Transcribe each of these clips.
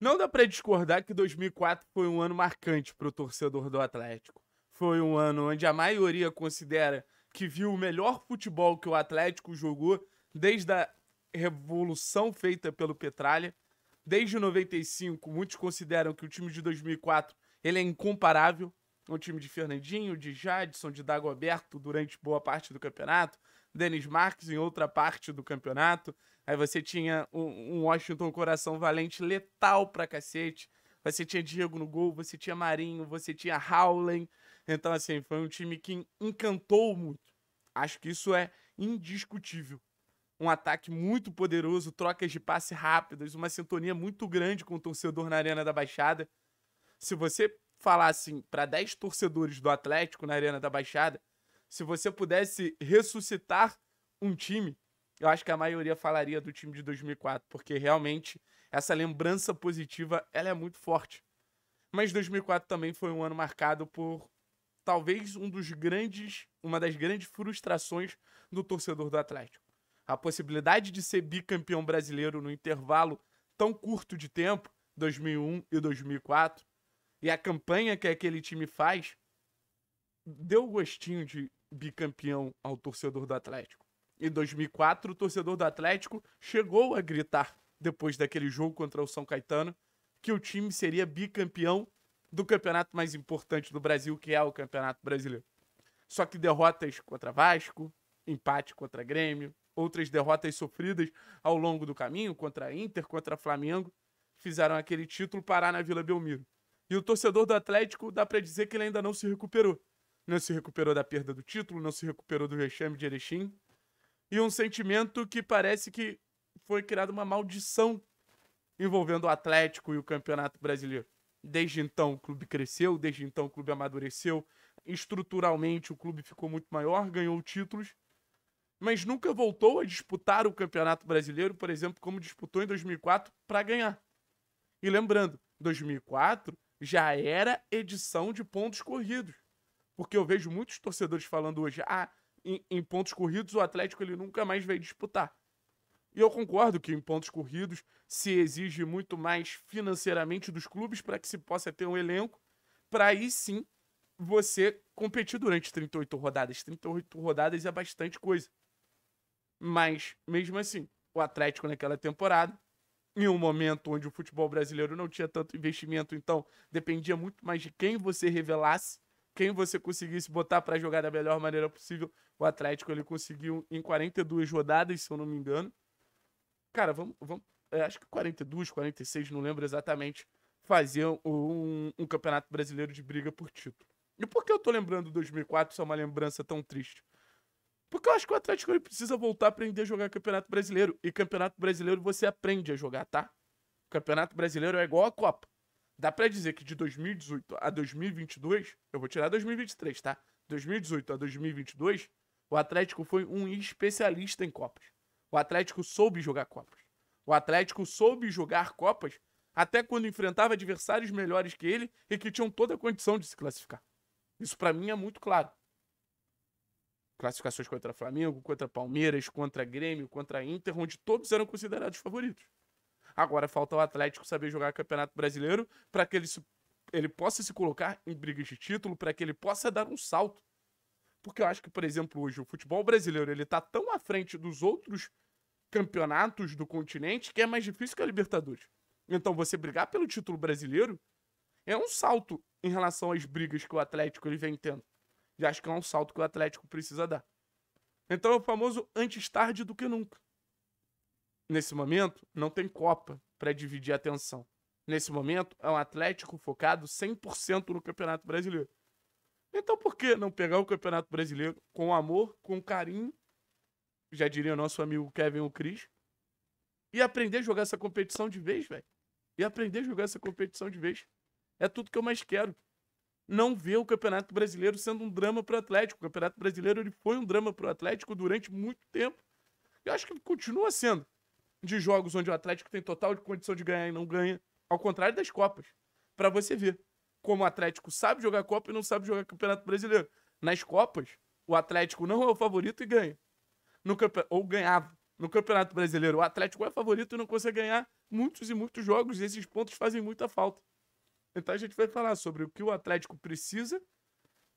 Não dá para discordar que 2004 foi um ano marcante para o torcedor do Atlético. Foi um ano onde a maioria considera que viu o melhor futebol que o Atlético jogou desde a revolução feita pelo Petralha. Desde 95, muitos consideram que o time de 2004 ele é incomparável. O é time de Fernandinho, de Jadson, de Dagoberto durante boa parte do campeonato, Denis Marques em outra parte do campeonato, Aí você tinha um, Washington Coração Valente letal pra cacete. Você tinha Diego no gol, você tinha Marinho, você tinha Howland. Então, assim, foi um time que encantou muito. Acho que isso é indiscutível. Um ataque muito poderoso, trocas de passe rápidas, uma sintonia muito grande com o torcedor na Arena da Baixada. Se você falar assim para 10 torcedores do Atlético na Arena da Baixada, se você pudesse ressuscitar um time, eu acho que a maioria falaria do time de 2004, porque realmente essa lembrança positiva ela é muito forte. Mas 2004 também foi um ano marcado por talvez um dos grandes, uma das grandes frustrações do torcedor do Atlético. A possibilidade de ser bicampeão brasileiro no intervalo tão curto de tempo, 2001 e 2004, e a campanha que aquele time faz, deu gostinho de bicampeão ao torcedor do Atlético. Em 2004, o torcedor do Atlético chegou a gritar, depois daquele jogo contra o São Caetano, que o time seria bicampeão do campeonato mais importante do Brasil, que é o Campeonato Brasileiro. Só que derrotas contra Vasco, empate contra Grêmio, outras derrotas sofridas ao longo do caminho, contra Inter, contra Flamengo, fizeram aquele título parar na Vila Belmiro. E o torcedor do Atlético dá para dizer que ele ainda não se recuperou. Não se recuperou da perda do título, não se recuperou do rechame de Erechim, e um sentimento que parece que foi criada uma maldição envolvendo o Atlético e o Campeonato Brasileiro. Desde então o clube cresceu, desde então o clube amadureceu, estruturalmente o clube ficou muito maior, ganhou títulos, mas nunca voltou a disputar o Campeonato Brasileiro, por exemplo, como disputou em 2004 para ganhar. E lembrando, 2004 já era edição de pontos corridos. Porque eu vejo muitos torcedores falando hoje: "Ah, em, em pontos corridos, o Atlético ele nunca mais vai disputar. E eu concordo que em pontos corridos se exige muito mais financeiramente dos clubes para que se possa ter um elenco, para aí sim você competir durante 38 rodadas. 38 rodadas é bastante coisa. Mas, mesmo assim, o Atlético naquela temporada, em um momento onde o futebol brasileiro não tinha tanto investimento, então dependia muito mais de quem você revelasse, quem você conseguisse botar para jogar da melhor maneira possível. O Atlético ele conseguiu em 42 rodadas, se eu não me engano. Cara, vamos, vamos é, acho que 42, 46, não lembro exatamente, fazer um, um campeonato brasileiro de briga por título. E por que eu tô lembrando 2004 Isso é uma lembrança tão triste? Porque eu acho que o Atlético ele precisa voltar a aprender a jogar Campeonato Brasileiro. E Campeonato Brasileiro você aprende a jogar, tá? Campeonato Brasileiro é igual a Copa. Dá para dizer que de 2018 a 2022, eu vou tirar 2023, tá? 2018 a 2022, o Atlético foi um especialista em Copas. O Atlético soube jogar Copas. O Atlético soube jogar Copas até quando enfrentava adversários melhores que ele e que tinham toda a condição de se classificar. Isso para mim é muito claro. Classificações contra Flamengo, contra Palmeiras, contra Grêmio, contra Inter, onde todos eram considerados favoritos. Agora falta o Atlético saber jogar Campeonato Brasileiro para que ele, se, ele possa se colocar em brigas de título, para que ele possa dar um salto. Porque eu acho que, por exemplo, hoje o futebol brasileiro ele tá tão à frente dos outros campeonatos do continente que é mais difícil que a Libertadores. Então você brigar pelo título brasileiro é um salto em relação às brigas que o Atlético ele vem tendo. E acho que é um salto que o Atlético precisa dar. Então é o famoso antes tarde do que nunca. Nesse momento, não tem Copa para dividir a atenção. Nesse momento, é um Atlético focado 100% no Campeonato Brasileiro. Então, por que não pegar o Campeonato Brasileiro com amor, com carinho, já diria o nosso amigo Kevin o Cris, e aprender a jogar essa competição de vez, velho? E aprender a jogar essa competição de vez. É tudo que eu mais quero. Não ver o Campeonato Brasileiro sendo um drama pro Atlético. O Campeonato Brasileiro ele foi um drama pro Atlético durante muito tempo. Eu acho que continua sendo de jogos onde o Atlético tem total condição de ganhar e não ganha, ao contrário das Copas. Para você ver como o Atlético sabe jogar Copa e não sabe jogar Campeonato Brasileiro. Nas Copas, o Atlético não é o favorito e ganha. No campe... Ou ganhava. No Campeonato Brasileiro, o Atlético é favorito e não consegue ganhar muitos e muitos jogos, e esses pontos fazem muita falta. Então a gente vai falar sobre o que o Atlético precisa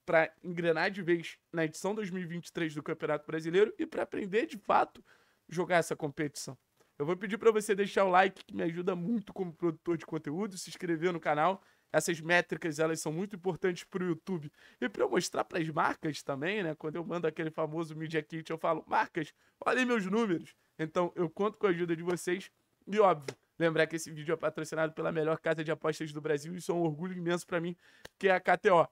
para engrenar de vez na edição 2023 do Campeonato Brasileiro e para aprender de fato jogar essa competição. Eu vou pedir para você deixar o like, que me ajuda muito como produtor de conteúdo, se inscrever no canal. Essas métricas, elas são muito importantes para o YouTube e para eu mostrar para as marcas também, né? Quando eu mando aquele famoso Media Kit, eu falo, marcas, olhem meus números. Então, eu conto com a ajuda de vocês e, óbvio, lembrar que esse vídeo é patrocinado pela melhor casa de apostas do Brasil e isso é um orgulho imenso para mim, que é a KTO.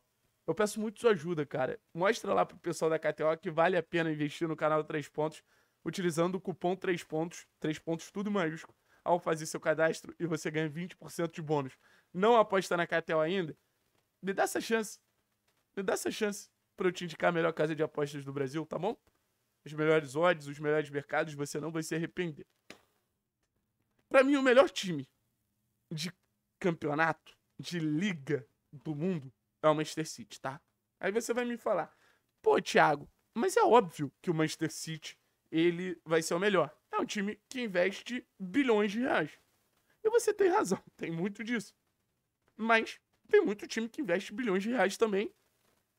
Eu peço muito sua ajuda, cara. Mostra lá pro pessoal da KTO que vale a pena investir no canal Três Pontos utilizando o cupom 3 pontos, 3 pontos tudo maiúsculo, ao fazer seu cadastro e você ganha 20% de bônus. Não aposta na Cartel ainda? Me dá essa chance. Me dá essa chance para eu te indicar a melhor casa de apostas do Brasil, tá bom? Os melhores odds, os melhores mercados, você não vai se arrepender. Para mim, o melhor time de campeonato, de liga do mundo é o Manchester City, tá? Aí você vai me falar, pô, Thiago, mas é óbvio que o Manchester City ele vai ser o melhor. É um time que investe bilhões de reais. E você tem razão, tem muito disso. Mas tem muito time que investe bilhões de reais também.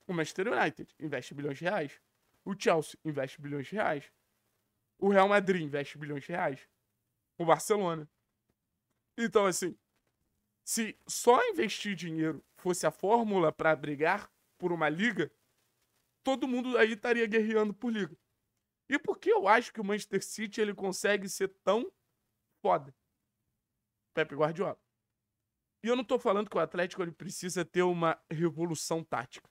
O Manchester United investe bilhões de reais. O Chelsea investe bilhões de reais. O Real Madrid investe bilhões de reais. O Barcelona. Então, assim, se só investir dinheiro fosse a fórmula para brigar por uma liga, todo mundo aí estaria guerreando por liga. E por que eu acho que o Manchester City ele consegue ser tão foda? Pepe Guardiola. E eu não estou falando que o Atlético ele precisa ter uma revolução tática.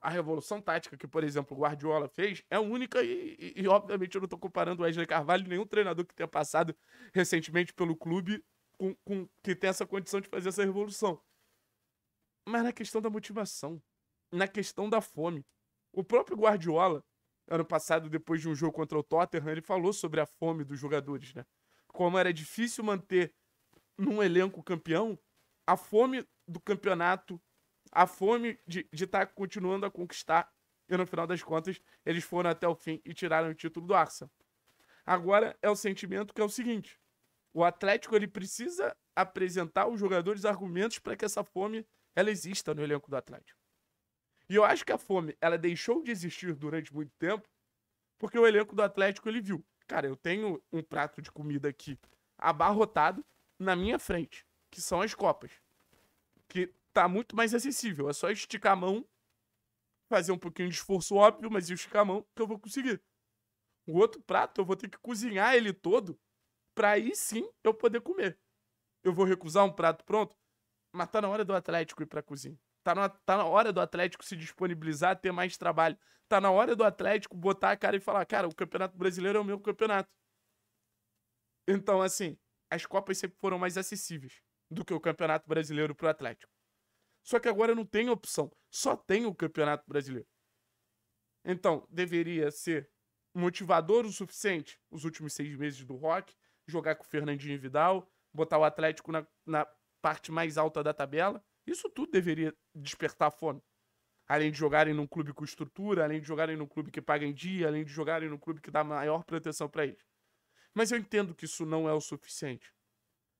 A revolução tática que, por exemplo, o Guardiola fez é única e, e, e obviamente, eu não estou comparando o Wesley Carvalho nenhum treinador que tenha passado recentemente pelo clube com, com, que tem essa condição de fazer essa revolução. Mas na questão da motivação, na questão da fome. O próprio Guardiola, ano passado, depois de um jogo contra o Tottenham, ele falou sobre a fome dos jogadores, né? Como era difícil manter num elenco campeão a fome do campeonato, a fome de estar tá continuando a conquistar. E no final das contas, eles foram até o fim e tiraram o título do Arsenal. Agora é o sentimento que é o seguinte: o Atlético ele precisa apresentar aos jogadores argumentos para que essa fome ela exista no elenco do Atlético. E eu acho que a fome, ela deixou de existir durante muito tempo, porque o elenco do Atlético, ele viu. Cara, eu tenho um prato de comida aqui abarrotado na minha frente, que são as copas. Que tá muito mais acessível. É só esticar a mão, fazer um pouquinho de esforço óbvio, mas esticar a mão que eu vou conseguir. O outro prato, eu vou ter que cozinhar ele todo pra aí sim eu poder comer. Eu vou recusar um prato pronto? Mas tá na hora do Atlético ir pra cozinha. Tá na, tá na hora do Atlético se disponibilizar a ter mais trabalho. Tá na hora do Atlético botar a cara e falar: cara, o Campeonato Brasileiro é o meu campeonato. Então, assim, as Copas sempre foram mais acessíveis do que o Campeonato Brasileiro pro Atlético. Só que agora não tem opção. Só tem o Campeonato Brasileiro. Então, deveria ser motivador o suficiente os últimos seis meses do Rock, jogar com o Fernandinho Vidal, botar o Atlético na, na parte mais alta da tabela isso tudo deveria despertar fome. Além de jogarem num clube com estrutura, além de jogarem num clube que paga em dia, além de jogarem num clube que dá maior proteção para eles. Mas eu entendo que isso não é o suficiente.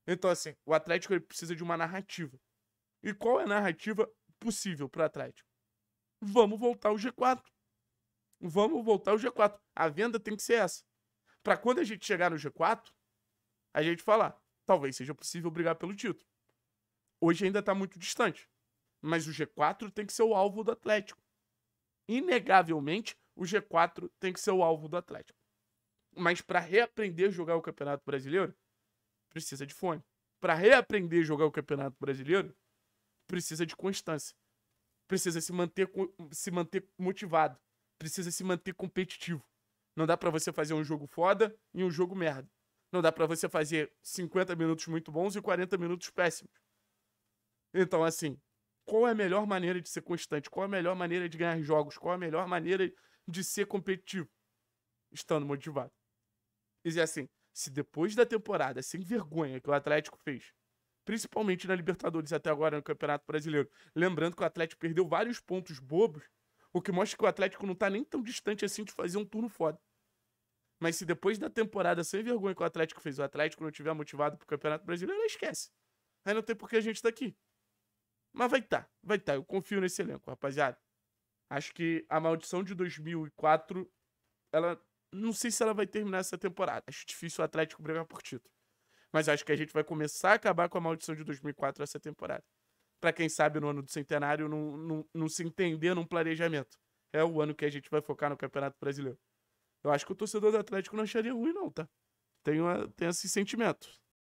Então, assim, o Atlético precisa de uma narrativa. E qual é a narrativa possível para o Atlético? Vamos voltar ao G4. Vamos voltar ao G4. A venda tem que ser essa. Para quando a gente chegar no G4, a gente falar, talvez seja possível brigar pelo título. Hoje ainda está muito distante. Mas o G4 tem que ser o alvo do Atlético. Inegavelmente, o G4 tem que ser o alvo do Atlético. Mas para reaprender a jogar o Campeonato Brasileiro, precisa de fome. Para reaprender a jogar o Campeonato Brasileiro, precisa de constância. Precisa se manter, se manter motivado. Precisa se manter competitivo. Não dá para você fazer um jogo foda e um jogo merda. Não dá para você fazer 50 minutos muito bons e 40 minutos péssimos. Então, assim, qual é a melhor maneira de ser constante? Qual é a melhor maneira de ganhar jogos? Qual é a melhor maneira de ser competitivo? Estando motivado. E assim, se depois da temporada sem vergonha que o Atlético fez, principalmente na Libertadores até agora no Campeonato Brasileiro, lembrando que o Atlético perdeu vários pontos bobos, o que mostra que o Atlético não tá nem tão distante assim de fazer um turno foda. Mas se depois da temporada sem vergonha que o Atlético fez, o Atlético não tiver motivado pro Campeonato Brasileiro, esquece. Aí não tem por que a gente tá aqui. Mas vai estar, tá, vai estar. Tá. Eu confio nesse elenco, rapaziada. Acho que a maldição de 2004, ela. Não sei se ela vai terminar essa temporada. Acho difícil o Atlético brigar por título. Mas acho que a gente vai começar a acabar com a maldição de 2004 essa temporada. Para quem sabe, no ano do centenário, não, não, não se entender num planejamento. É o ano que a gente vai focar no Campeonato Brasileiro. Eu acho que o torcedor do Atlético não acharia ruim, não, tá? Tenho, a, tenho esse sentimento.